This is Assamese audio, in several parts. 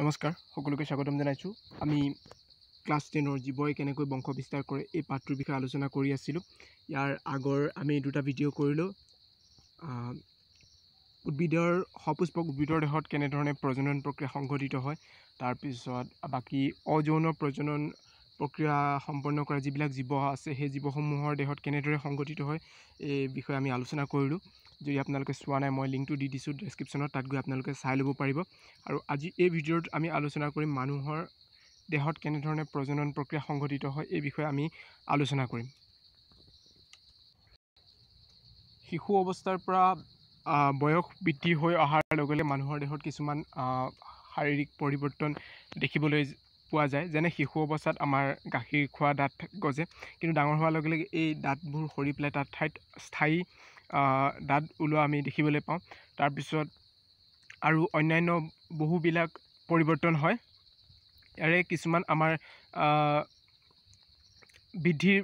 নমস্কাৰ সকলোকে স্বাগতম জনাইছোঁ আমি ক্লাছ টেনৰ জীৱই কেনেকৈ বংশ বিস্তাৰ কৰে এই পাঠটোৰ বিষয়ে আলোচনা কৰি আছিলোঁ ইয়াৰ আগৰ আমি দুটা ভিডিঅ' কৰিলোঁ উদ্ভিদৰ সপুষ্পক উদ্ভিদৰ দেহত কেনেধৰণে প্ৰজনন প্ৰক্ৰিয়া সংঘটিত হয় তাৰপিছত বাকী অযৌন প্ৰজনন প্ৰক্ৰিয়া সম্পন্ন কৰা যিবিলাক জীৱ আছে সেই জীৱসমূহৰ দেহত কেনেদৰে সংঘটিত হয় এই বিষয়ে আমি আলোচনা কৰিলোঁ যদি আপোনালোকে চোৱা নাই মই লিংকটো দি দিছোঁ ডেছক্ৰিপশ্যনত তাত গৈ আপোনালোকে চাই ল'ব পাৰিব আৰু আজি এই ভিডিঅ'ত আমি আলোচনা কৰিম মানুহৰ দেহত কেনেধৰণে প্ৰজনন প্ৰক্ৰিয়া সংঘটিত হয় এই বিষয়ে আমি আলোচনা কৰিম শিশু অৱস্থাৰ পৰা বয়স বৃদ্ধি হৈ অহাৰ লগে লগে মানুহৰ দেহত কিছুমান শাৰীৰিক পৰিৱৰ্তন দেখিবলৈ পোৱা যায় যেনে শিশু অৱস্থাত আমাৰ গাখীৰ খোৱা দাঁত গজে কিন্তু ডাঙৰ হোৱাৰ লগে লগে এই দাঁতবোৰ সৰি পেলাই তাত ঠাইত স্থায়ী দাঁত ওলোৱা আমি দেখিবলৈ পাওঁ তাৰপিছত আৰু অন্যান্য বহুবিলাক পৰিৱৰ্তন হয় ইয়াৰে কিছুমান আমাৰ বৃদ্ধিৰ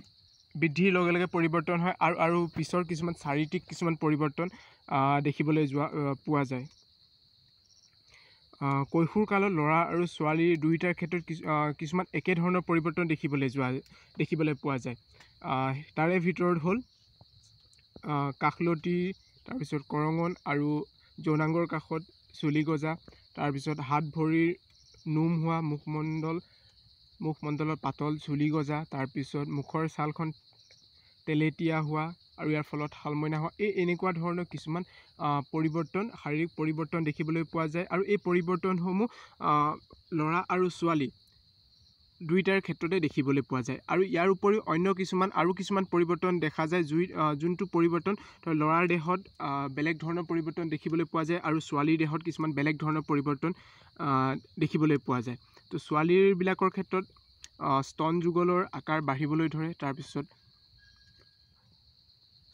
বৃদ্ধিৰ লগে লগে পৰিৱৰ্তন হয় আৰু আৰু পিছৰ কিছুমান শাৰীৰিক কিছুমান পৰিৱৰ্তন দেখিবলৈ যোৱা পোৱা যায় কৈশোৰ কালত ল'ৰা আৰু ছোৱালী দুয়োটাৰ ক্ষেত্ৰত কিছুমান একেধৰণৰ পৰিৱৰ্তন দেখিবলৈ যোৱা দেখিবলৈ পোৱা যায় তাৰে ভিতৰত হ'ল কাষলতি তাৰপিছত কৰঙন আৰু যৌনাংগৰ কাষত চুলি গজা তাৰপিছত হাত ভৰিৰ নোম হোৱা মুখমণ্ডল মুখমণ্ডলৰ পাতল চুলি গজা তাৰপিছত মুখৰ ছালখন তেলেতীয়া হোৱা আৰু ইয়াৰ ফলত শালমইনা হোৱা এই এনেকুৱা ধৰণৰ কিছুমান পৰিৱৰ্তন শাৰীৰিক পৰিৱৰ্তন দেখিবলৈ পোৱা যায় আৰু এই পৰিৱৰ্তনসমূহ ল'ৰা আৰু ছোৱালী দুয়োটাৰ ক্ষেত্ৰতে দেখিবলৈ পোৱা যায় আৰু ইয়াৰ উপৰিও অন্য কিছুমান আৰু কিছুমান পৰিৱৰ্তন দেখা যায় জুই যোনটো পৰিৱৰ্তন ল'ৰাৰ দেহত বেলেগ ধৰণৰ পৰিৱৰ্তন দেখিবলৈ পোৱা যায় আৰু ছোৱালীৰ দেহত কিছুমান বেলেগ ধৰণৰ পৰিৱৰ্তন দেখিবলৈ পোৱা যায় তো ছোৱালীবিলাকৰ ক্ষেত্ৰত স্তন যুগলৰ আকাৰ বাঢ়িবলৈ ধৰে তাৰপিছত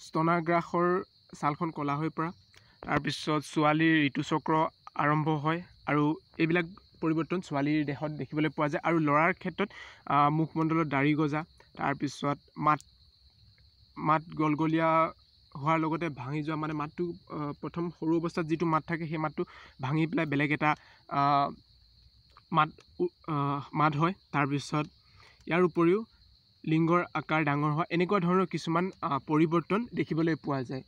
স্তনাগ্ৰাসৰ ছালখন ক'লা হৈ পৰা তাৰপিছত ছোৱালীৰ ঋতুচক্ৰ আৰম্ভ হয় আৰু এইবিলাক পৰিৱৰ্তন ছোৱালীৰ দেহত দেখিবলৈ পোৱা যায় আৰু ল'ৰাৰ ক্ষেত্ৰত মুখমণ্ডলত দাঢ়ি গজা তাৰপিছত মাত মাত গলগলীয়া হোৱাৰ লগতে ভাঙি যোৱা মানে মাতটো প্ৰথম সৰু অৱস্থাত যিটো মাত থাকে সেই মাতটো ভাঙি পেলাই বেলেগ এটা মাত মাত হয় তাৰপিছত ইয়াৰ উপৰিও লিংগৰ আকাৰ ডাঙৰ হোৱা এনেকুৱা ধৰণৰ কিছুমান পৰিৱৰ্তন দেখিবলৈ পোৱা যায়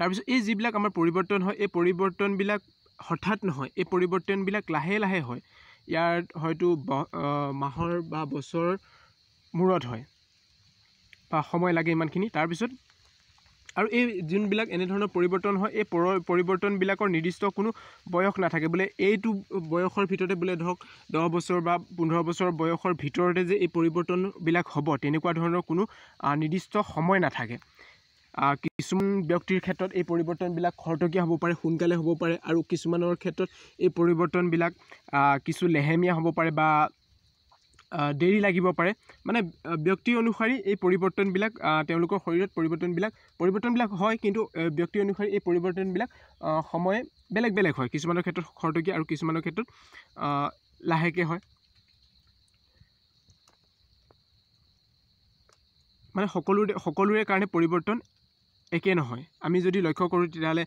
তাৰপিছত এই যিবিলাক আমাৰ পৰিৱৰ্তন হয় এই পৰিৱৰ্তনবিলাক হঠাৎ নহয় এই পৰিৱৰ্তনবিলাক লাহে লাহে হয় ইয়াৰ হয়তো মাহৰ বা বছৰ মূৰত হয় বা সময় লাগে ইমানখিনি তাৰপিছত আৰু এই যোনবিলাক এনেধৰণৰ পৰিৱৰ্তন হয় এই পৰিৱৰ্তনবিলাকৰ নিৰ্দিষ্ট কোনো বয়স নাথাকে বোলে এইটো বয়সৰ ভিতৰতে বোলে ধৰক দহ বছৰ বা পোন্ধৰ বছৰ বয়সৰ ভিতৰতে যে এই পৰিৱৰ্তনবিলাক হ'ব তেনেকুৱা ধৰণৰ কোনো নিৰ্দিষ্ট সময় নাথাকে কিছুমান ব্যক্তিৰ ক্ষেত্ৰত এই পৰিৱৰ্তনবিলাক খৰতকীয়া হ'ব পাৰে সোনকালে হ'ব পাৰে আৰু কিছুমানৰ ক্ষেত্ৰত এই পৰিৱৰ্তনবিলাক কিছু লেহেমীয়া হ'ব পাৰে বা দেৰি লাগিব পাৰে মানে ব্যক্তি অনুসৰি এই পৰিৱৰ্তনবিলাক তেওঁলোকৰ শৰীৰত পৰিৱৰ্তনবিলাক পৰিৱৰ্তনবিলাক হয় কিন্তু ব্যক্তি অনুসৰি এই পৰিৱৰ্তনবিলাক সময়ে বেলেগ বেলেগ হয় কিছুমানৰ ক্ষেত্ৰত খৰতকীয়া আৰু কিছুমানৰ ক্ষেত্ৰত লাহেকৈ হয় মানে সকলো সকলোৰে কাৰণে পৰিৱৰ্তন একে নহয় আমি যদি লক্ষ্য কৰোঁ তেতিয়াহ'লে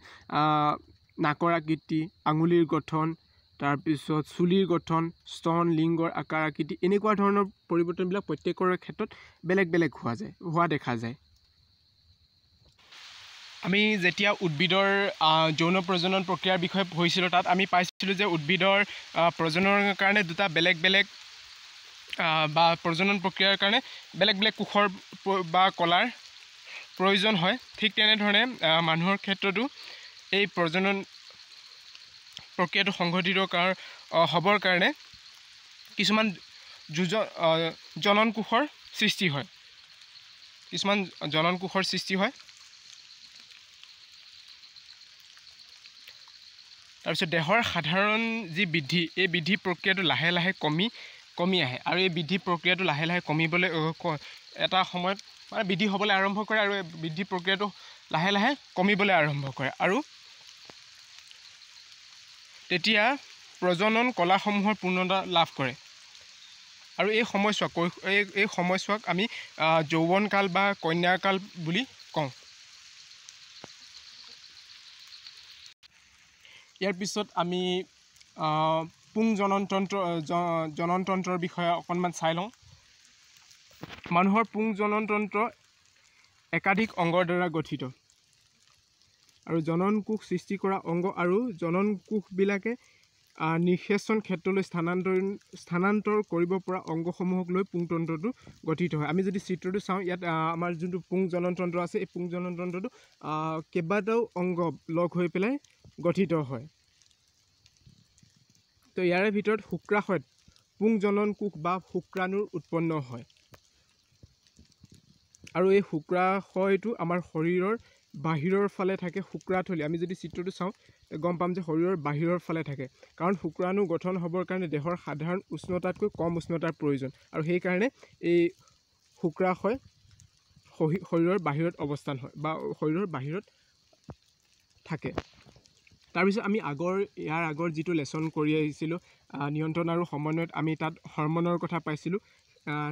নাকৰ আকৃতি আঙুলিৰ গঠন তাৰপিছত চুলিৰ গঠন স্তন লিংগৰ আকাৰ আকৃতি এনেকুৱা ধৰণৰ পৰিৱৰ্তনবিলাক প্ৰত্যেকৰ ক্ষেত্ৰত বেলেগ বেলেগ হোৱা যায় হোৱা দেখা যায় আমি যেতিয়া উদ্ভিদৰ যৌন প্ৰজনন প্ৰক্ৰিয়াৰ বিষয়ে পঢ়িছিলোঁ তাত আমি পাইছিলোঁ যে উদ্ভিদৰ প্ৰজননৰ কাৰণে দুটা বেলেগ বেলেগ বা প্ৰজনন প্ৰক্ৰিয়াৰ কাৰণে বেলেগ বেলেগ কোষৰ বা কলাৰ প্ৰয়োজন হয় ঠিক তেনেধৰণে মানুহৰ ক্ষেত্ৰতো এই প্ৰজনন প্ৰক্ৰিয়াটো সংঘটিত কাৰ হ'বৰ কাৰণে কিছুমান যুজ জননকোষৰ সৃষ্টি হয় কিছুমান জননকোষৰ সৃষ্টি হয় তাৰপিছত দেহৰ সাধাৰণ যি বৃদ্ধি এই বৃদ্ধি প্ৰক্ৰিয়াটো লাহে লাহে কমি কমি আহে আৰু এই বৃদ্ধি প্ৰক্ৰিয়াটো লাহে লাহে কমিবলৈ এটা সময়ত মানে বৃদ্ধি হ'বলৈ আৰম্ভ কৰে আৰু এই বৃদ্ধি প্ৰক্ৰিয়াটো লাহে লাহে কমিবলৈ আৰম্ভ কৰে আৰু তেতিয়া প্ৰজনন কলাসমূহৰ পূৰ্ণতা লাভ কৰে আৰু এই সময়ছোৱাক এই সময়ছোৱাক আমি যৌৱনকাল বা কন্যাকাল বুলি কওঁ ইয়াৰ পিছত আমি পুং জনতন্ত্ৰ জননতন্ত্ৰৰ বিষয়ে অকণমান চাই লওঁ মানুহৰ পুং জননতন্ত্ৰ একাধিক অংগৰ দ্বাৰা গঠিত আৰু জনন কোষ সৃষ্টি কৰা অংগ আৰু জনন কোষবিলাকে নিঃশেচন ক্ষেত্ৰলৈ স্থানান্তৰণ স্থানান্তৰ কৰিব পৰা অংগসমূহক লৈ পুংতন্ত্ৰটো গঠিত হয় আমি যদি চিত্ৰটো চাওঁ ইয়াত আমাৰ যোনটো পুং জনতন্ত্ৰ আছে এই পুং জনতন্ত্ৰটো কেইবাটাও অংগ লগ হৈ পেলাই গঠিত হয় তো ইয়াৰে ভিতৰত শুক্ৰাশয়ত পুং জনন কোষ বা শুক্ৰাণুৰ উৎপন্ন হয় আৰু এই শুক্ৰাশয়টো আমাৰ শৰীৰৰ বাহিৰৰ ফালে থাকে শুক্ৰাথলী আমি যদি চিত্ৰটো চাওঁ গম পাম যে শৰীৰৰ বাহিৰৰ ফালে থাকে কাৰণ শুক্ৰাণু গঠন হ'বৰ কাৰণে দেহৰ সাধাৰণ উষ্ণতাতকৈ কম উষ্ণতাৰ প্ৰয়োজন আৰু সেইকাৰণে এই শুক্ৰাশয় শৰীৰৰ বাহিৰত অৱস্থান হয় বা শৰীৰৰ বাহিৰত থাকে তাৰপিছত আমি আগৰ ইয়াৰ আগৰ যিটো লেচন কৰি আহিছিলোঁ নিয়ন্ত্ৰণ আৰু সমন্বয়ত আমি তাত হৰ্মনৰ কথা পাইছিলোঁ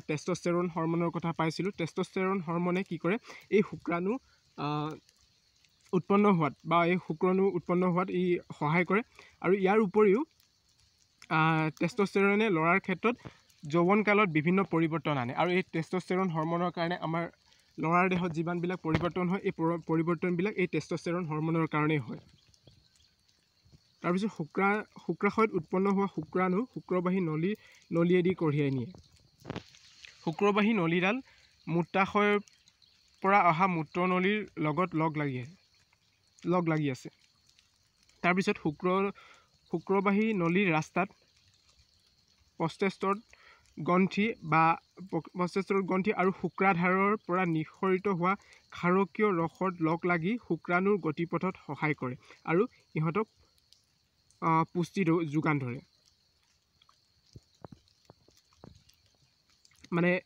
টেষ্টষ্টেৰণ হৰ্মনৰ কথা পাইছিলোঁ টেষ্টষ্টেৰণ হৰ্মনে কি কৰে এই শুক্ৰাণু উৎপন্ন হোৱাত বা এই শুক্ৰাণু উৎপন্ন হোৱাত ই সহায় কৰে আৰু ইয়াৰ উপৰিও টেষ্টচেৰনে ল'ৰাৰ ক্ষেত্ৰত যৌৱন কালত বিভিন্ন পৰিৱৰ্তন আনে আৰু এই টেষ্টচেৰন হৰ্মনৰ কাৰণে আমাৰ ল'ৰাৰ দেহত যিমানবিলাক পৰিৱৰ্তন হয় এই পৰিৱৰ্তনবিলাক এই টেষ্টচেৰন হৰ্মনৰ কাৰণেই হয় তাৰপিছত শুক্ৰা শুক্ৰাশয়ত উৎপন্ন হোৱা শুক্ৰাণু শুক্ৰবাহী নলী নলীয়েদি কঢ়িয়াই নিয়ে শুক্ৰবাহী নলীডাল মূত্ৰাশয়ৰ পৰা অহা মূত্ৰ নলীৰ লগত লগ লাগি লগ লাগি আছে তাৰপিছত শুক্ৰ শুক্ৰবাহী নলীৰ ৰাস্তাত পষ্টেষ্টৰ গ্ৰন্থি বা পষ্টেষ্টৰ গ্ৰন্থি আৰু শুক্ৰাধাৰৰ পৰা নিঃসৰিত হোৱা খাৰকীয় ৰসত লগ লাগি শুক্ৰাণুৰ গতিপথত সহায় কৰে আৰু ইহঁতক পুষ্টি যোগান ধৰে মানে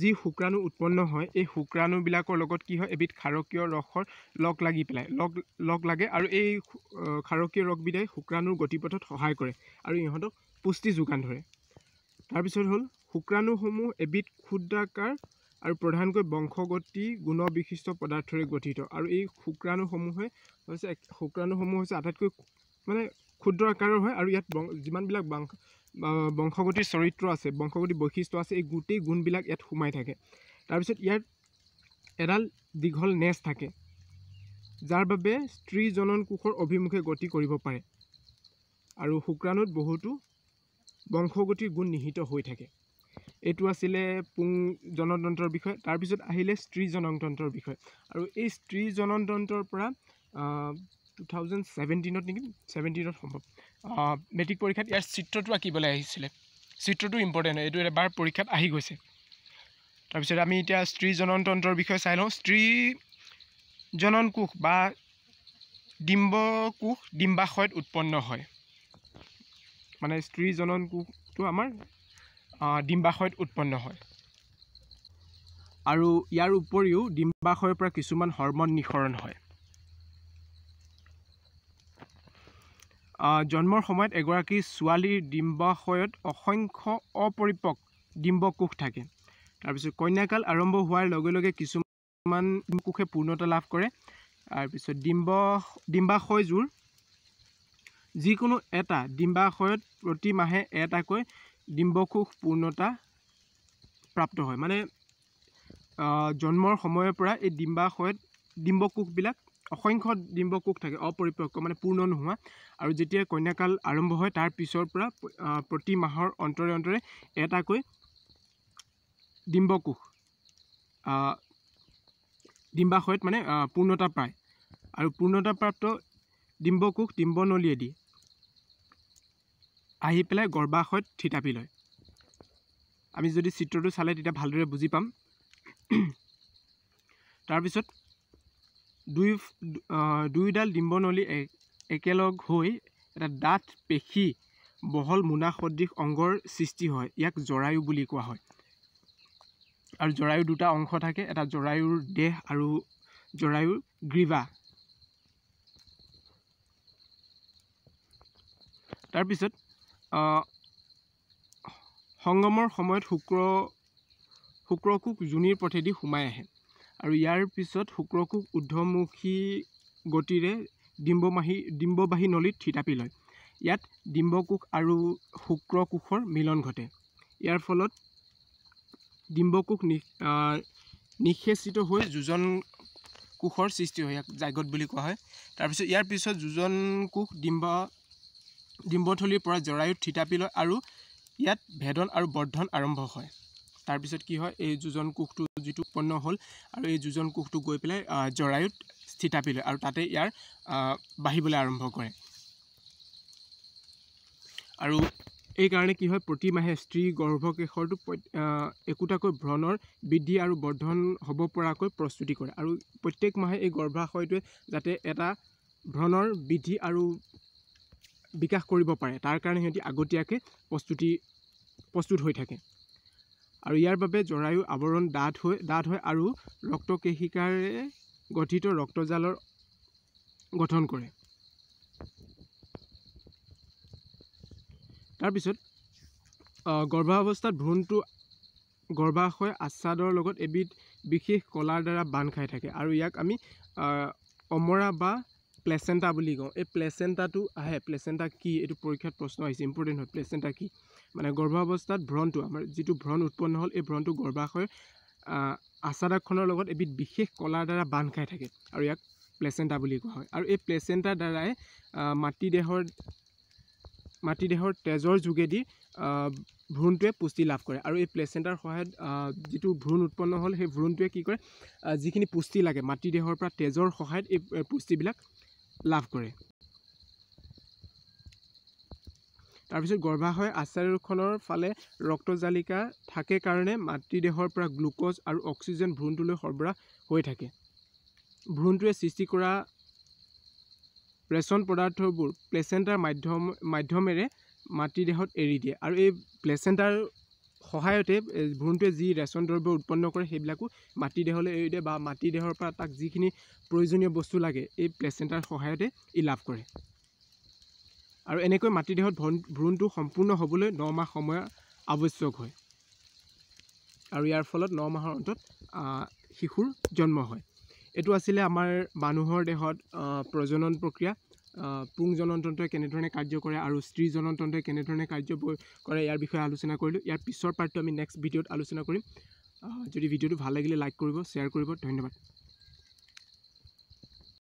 যি শুক্ৰাণু উৎপন্ন হয় এই শুক্ৰাণুবিলাকৰ লগত কি হয় এবিধ খাৰকীয় ৰসৰ লগ লাগি পেলাই লগ লগ লাগে আৰু এই খাৰকীয় ৰসবিধাই শুক্ৰাণুৰ গতিপথত সহায় কৰে আৰু ইহঁতক পুষ্টি যোগান ধৰে তাৰপিছত হ'ল শুক্ৰাণুসমূহ এবিধ ক্ষুদ্ৰাকাৰ আৰু প্ৰধানকৈ বংশগতি গুণবিশিষ্ট পদাৰ্থৰে গঠিত আৰু এই শুক্ৰাণুসমূহে হৈছে শুক্ৰাণুসমূহ হৈছে আটাইতকৈ মানে ক্ষুদ্ৰ আকাৰৰ হয় আৰু ইয়াত যিমানবিলাক বংশ বংশগতি চৰিত্ৰ আছে বংশগতি বৈশিষ্ট্য আছে এই গোটেই গুণবিলাক ইয়াত সোমাই থাকে তাৰপিছত ইয়াত এডাল দীঘল নেজ থাকে যাৰ বাবে স্ত্ৰী জনন কোষৰ অভিমুখে গতি কৰিব পাৰে আৰু শুক্ৰাণুত বহুতো বংশগতিৰ গুণ নিহিত হৈ থাকে এইটো আছিলে পুং জনতন্ত্ৰৰ বিষয়ে তাৰপিছত আহিলে স্ত্ৰী জনতন্ত্ৰৰ বিষয়ে আৰু এই স্ত্ৰী জনতন্ত্ৰৰ পৰা টু থাউজেণ্ড ছেভেণ্টিনত নেকি ছেভেণ্টিনত সম্ভৱ মেট্ৰিক পৰীক্ষাত ইয়াৰ চিত্ৰটো আঁকিবলৈ আহিছিলে চিত্ৰটো ইম্পৰ্টেণ্ট হয় এইটো এবাৰ পৰীক্ষাত আহি গৈছে তাৰপিছত আমি এতিয়া স্ত্ৰী জননতন্ত্ৰৰ বিষয়ে চাই লওঁ স্ত্ৰী জনন কোষ বা ডিম্বকোষ ডিম্বাশয়ত উৎপন্ন হয় মানে স্ত্ৰী জনন কোষটো আমাৰ ডিম্বাশয়ত উৎপন্ন হয় আৰু ইয়াৰ উপৰিও ডিম্বাশয়ৰ পৰা কিছুমান হৰ্মন নিসৰণ হয় জন্মৰ সময়ত এগৰাকী ছোৱালীৰ ডিম্বাশয়ত অসংখ্য অপৰিপক ডিম্বকোষ থাকে তাৰপিছত কন্যাকাল আৰম্ভ হোৱাৰ লগে লগে কিছুমান কোষে পূৰ্ণতা লাভ কৰে তাৰপিছত ডিম্ব ডিম্বাশয়যোৰ যিকোনো এটা ডিম্বাশয়ত প্ৰতি মাহে এটাকৈ ডিম্বকোষ পূৰ্ণতা প্ৰাপ্ত হয় মানে জন্মৰ সময়ৰ পৰা এই ডিম্বাশয়ত ডিম্বকোষবিলাক অসংখ্য ডিম্বকোষ থাকে অপৰিপক্ক মানে পূৰ্ণ নোহোৱা আৰু যেতিয়া কন্যাকাল আৰম্ভ হয় তাৰ পিছৰ পৰা প্ৰতি মাহৰ অন্তৰে অন্তৰে এটাকৈ ডিম্বকোষ ডিম্বাশয়ত মানে পূৰ্ণতা পায় আৰু পূৰ্ণতাপ্ৰাপ্ত ডিম্বকোষ ডিম্বনলীয়েদি আহি পেলাই গৰ্বাশয়ত থিতাপি লয় আমি যদি চিত্ৰটো চালে তেতিয়া ভালদৰে বুজি পাম তাৰপিছত দুই দুইডাল ডিম্বনলী একেলগ হৈ এটা ডাঠ পেশী বহল মোনা সদৃশ অংগৰ সৃষ্টি হয় ইয়াক জৰায়ু বুলি কোৱা হয় আৰু জৰায়ু দুটা অংশ থাকে এটা জৰায়ুৰ দেহ আৰু জৰায়ুৰ গ্ৰীবা তাৰপিছত সংগমৰ সময়ত শুক্ৰ শুক্ৰকোষ যোনিৰ পথেদি সোমাই আহে আৰু ইয়াৰ পিছত শুক্ৰকো উৰ্ধমুখী গতিৰে ডিম্বমাহী ডিম্ববাহী নলীত থিতাপি লয় ইয়াত ডিম্বকোষ আৰু শুক্ৰকোষৰ মিলন ঘটে ইয়াৰ ফলত ডিম্বকোষ নিঃসেচিত হৈ যোজন কোষৰ সৃষ্টি হয় ইয়াক জাগত বুলি কোৱা হয় তাৰপিছত ইয়াৰ পিছত যোজন কোষ ডিম্ব ডিম্বথলীৰ পৰা জৰায়ুত থিতাপি লয় আৰু ইয়াত ভেদন আৰু বৰ্ধন আৰম্ভ হয় তাৰপিছত কি হয় এই যোজন কোষটো যিটো উৎপন্ন হ'ল আৰু এই যোজন কোষটো গৈ পেলাই জৰায়ুত স্থিতাপি লয় আৰু তাতে ইয়াৰ বাঢ়িবলৈ আৰম্ভ কৰে আৰু এইকাৰণে কি হয় প্ৰতিমাহে স্ত্ৰী গৰ্ভকেশৰটো একোটাকৈ ভ্ৰণৰ বৃদ্ধি আৰু বৰ্ধন হ'ব পৰাকৈ প্ৰস্তুতি কৰে আৰু প্ৰত্যেক মাহে এই গৰ্ভাশয়টোৱে যাতে এটা ভ্ৰণৰ বৃদ্ধি আৰু বিকাশ কৰিব পাৰে তাৰ কাৰণে সিহঁতি আগতীয়াকৈ প্ৰস্তুতি প্ৰস্তুত হৈ থাকে আৰু ইয়াৰ বাবে জৰায়ু আৱৰণ ডাঠ হৈ ডাঠ হয় আৰু ৰক্তকেশিকাৰে গঠিত ৰক্তজালৰ গঠন কৰে তাৰপিছত গৰ্ভাৱস্থাত ভ্ৰূণটো গৰ্ভাশয় আচ্ছাদৰ লগত এবিধ বিশেষ কলাৰ দ্বাৰা বান্ধ খাই থাকে আৰু ইয়াক আমি অমৰা বা প্লেচেণ্টা বুলি কওঁ এই প্লেচেণ্টাটো আহে প্লেচেণ্টা কি এইটো পৰীক্ষাত প্ৰশ্ন আহিছে ইম্পৰ্টেণ্ট হয় প্লেচেণ্টা কি মানে গৰ্ভাৱস্থাত ভ্ৰণটো আমাৰ যিটো ভ্ৰণ উৎপন্ন হ'ল এই ভ্ৰণটো গৰ্ভাশয় আচাদাকখনৰ লগত এবিধ বিশেষ কলাৰ দ্বাৰা বান্ধ খাই থাকে আৰু ইয়াক প্লেচেণ্টা বুলি কোৱা হয় আৰু এই প্লেচেণ্টাৰ দ্বাৰাই মাটিদেহৰ মাটিদেহৰ তেজৰ যোগেদি ভ্ৰূণটোৱে পুষ্টি লাভ কৰে আৰু এই প্লেচেণ্টাৰ সহায়ত যিটো ভ্ৰূণ উৎপন্ন হ'ল সেই ভ্ৰূণটোৱে কি কৰে যিখিনি পুষ্টি লাগে মাটিদেহৰ পৰা তেজৰ সহায়ত এই পুষ্টিবিলাক লাভ কৰে তাৰপিছত গৰ্ভাশয় আশ্চাৰ্যখনৰ ফালে ৰক্তজালিকা থাকে কাৰণে মাতৃদেহৰ পৰা গ্লুক'জ আৰু অক্সিজেন ভ্ৰূণটোলৈ সৰবৰাহ হৈ থাকে ভ্ৰূণটোৱে সৃষ্টি কৰা ৰেচন পদাৰ্থবোৰ প্লেচেণ্টাৰ মাধ্যম মাধ্যমেৰে মাতৃদেহত এৰি দিয়ে আৰু এই প্লেচেণ্টাৰ সহায়তে ভ্ৰূণটোৱে যি ৰেচন দ্ৰব্য উৎপন্ন কৰে সেইবিলাকো মাটিদেহলৈ এৰি দিয়ে বা মাটিদেহৰ পৰা তাক যিখিনি প্ৰয়োজনীয় বস্তু লাগে এই প্লেচেণ্টাৰ সহায়তে ই লাভ কৰে আৰু এনেকৈ মাটিদেহত ভ্ৰূণটো সম্পূৰ্ণ হ'বলৈ ন মাহ সময় আৱশ্যক হয় আৰু ইয়াৰ ফলত ন মাহৰ অন্তত শিশুৰ জন্ম হয় এইটো আছিলে আমাৰ মানুহৰ দেহত প্ৰজনন প্ৰক্ৰিয়া পুং জনতন্ত্ৰই কেনেধৰণে কাৰ্য কৰে আৰু স্ত্ৰী জনতন্ত্ৰই কেনেধৰণে কাৰ্য কৰে ইয়াৰ বিষয়ে আলোচনা কৰিলোঁ ইয়াৰ পিছৰ পাৰ্টটো আমি নেক্সট ভিডিঅ'ত আলোচনা কৰিম যদি ভিডিঅ'টো ভাল লাগিলে লাইক কৰিব শ্বেয়াৰ কৰিব ধন্যবাদ